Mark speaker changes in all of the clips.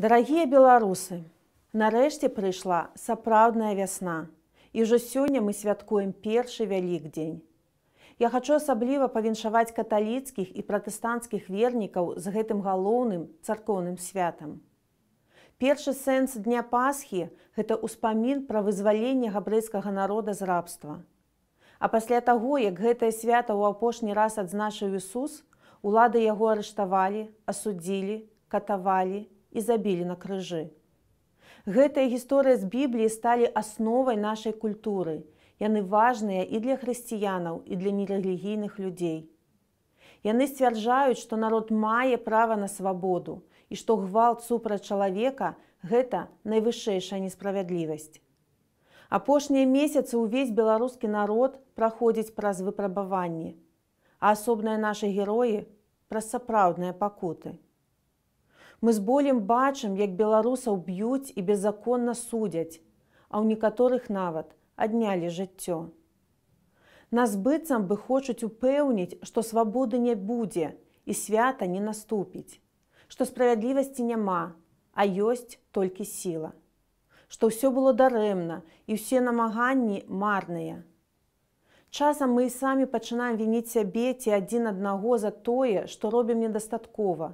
Speaker 1: Дарагія беларусы, Нарэшце прыйшла сапраўдная вясна. І ўжо сёння мы святкуем першы вялікдзень. Я хачу асабліва павіншаваць каталіцкіх і пратэстанцкіх вернікаў з гэтым галоўным царкоўным святам. Першы сэнс дня Пасхі гэта ўспамін пра вызваленне габрэйскага народа з рабства. А пасля таго, як гэтае свята ў апошні раз адзначыў Ісус, улады яго арыштавалі, асудзілі, катавалі і забілі на крыжы. Гэтая гісторыя з бібліі сталі асновай нашай культуры. Яны важныя і для хрысціянаў і для нерэлігійных людзей. Яны сцвярджаюць, што народ мае права на свабоду і што гвалт супраць чалавека гэта найвышэйшая несправядлівасць. Апошнія месяцы ўвесь беларускі народ праходзіць праз выпрабаванні, а асобныя нашы героі праз сапраўдныя пакуты. Мы з болем бачым, як беларусаў б'юць і беззаконна судзяць, а ў некаторых нават аднялі жыццё. Нас быццам бы хочуць упэўніць, што свабоды не будзе і свята не наступіць, што справядлівасці няма, а ёсць толькі сіла, што ўсё было дарэмна і ўсе намаганні марныя. Часам мы і самі пачынаем вініць сябе ці адзін аднаго за тое, што робім недастаткова,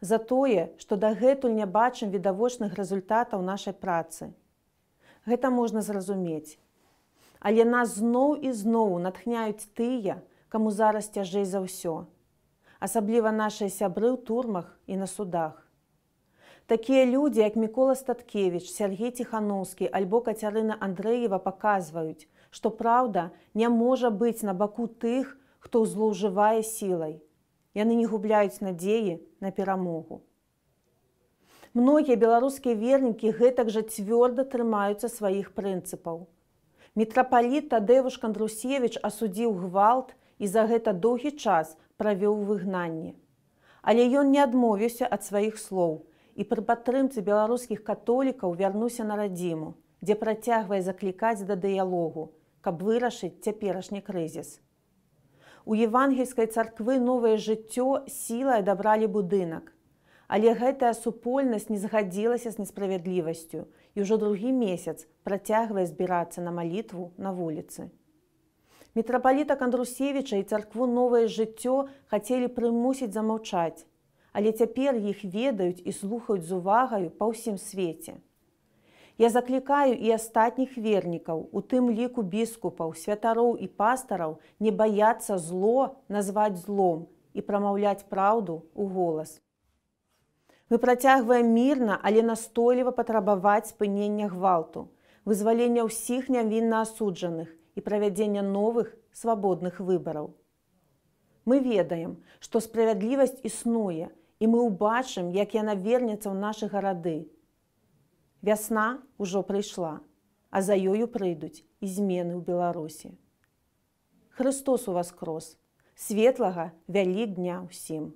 Speaker 1: за тое, што дагэтуль не бачым відавочных результатаў нашай працы. Гэта можна зразумець. Але нас зноў і зноў натхняюць тыя, каму зараз цяжэй за ўсё. Асабліва нашыя сябры ў турмах і на судах. Такія людзі, як Мікола Статкевіч, Сергей Тхановскі альбо Кацярына Андрэева паказваюць, што праўда не можа быць на баку тых, хто злоўжывае сілай яны не губляюць надзеі на перамогу. Многія беларускія вернікі гэтак жа цвёрда трымаюцца сваіх прынцыпаў. Метрапаліт Тадэвуш Кандрусевіч асудзіў гвалт і за гэта доўгі час правёў выгнанне. Але ён не адмовіўся ад сваіх слоў і пры падтрымцы беларускіх католікаў вярнуся на радзіму, дзе працягвае заклікаць да дыялогу, каб вырашыць цяперашні крызіс. У евангельскай царквы новае жыццё сіла адабралі будынак. Але гэтая супольнасць не згадзілася з несправядлівасцю і ўжо другі месяц працягвае збірацца на малітву на вуліцы. Метрапаліта Кандрусевіча і царкву новае жыццё хацелі прымусіць замаўчаць, але цяпер іх ведаюць і слухаюць з увагаю па ўсім свеце. Я заклікаю і астатніх вернікаў, у тым ліку біскупаў, святароў і пастараў не баяцца зло назваць злом і прамаўляць праўду ў голас. Мы працягваем мірна, але настойліва патрабаваць спынення гвалту, вызвалення ўсіх нявінна асуджаных і правядзення новых свабодных выбараў. Мы ведаем, што справядлівасць існуе, і мы ўбачым, як яна вернецца ў нашы гарады, Вясна ўжо прыйшла, а за ёю прыйдуць і змены ў Беларусі. Христос у вас крос, светлага вялі дня ўсім.